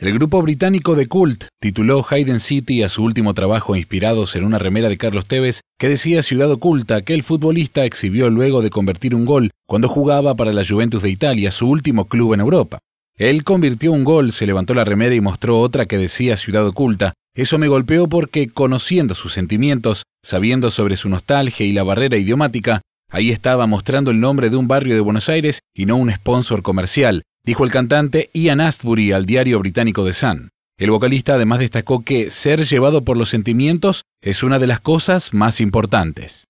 El grupo británico de Cult tituló Hayden City a su último trabajo inspirados en una remera de Carlos Tevez que decía Ciudad Oculta que el futbolista exhibió luego de convertir un gol cuando jugaba para la Juventus de Italia, su último club en Europa. Él convirtió un gol, se levantó la remera y mostró otra que decía Ciudad Oculta. Eso me golpeó porque, conociendo sus sentimientos, sabiendo sobre su nostalgia y la barrera idiomática, ahí estaba mostrando el nombre de un barrio de Buenos Aires y no un sponsor comercial, dijo el cantante Ian Astbury al diario británico The Sun. El vocalista además destacó que ser llevado por los sentimientos es una de las cosas más importantes.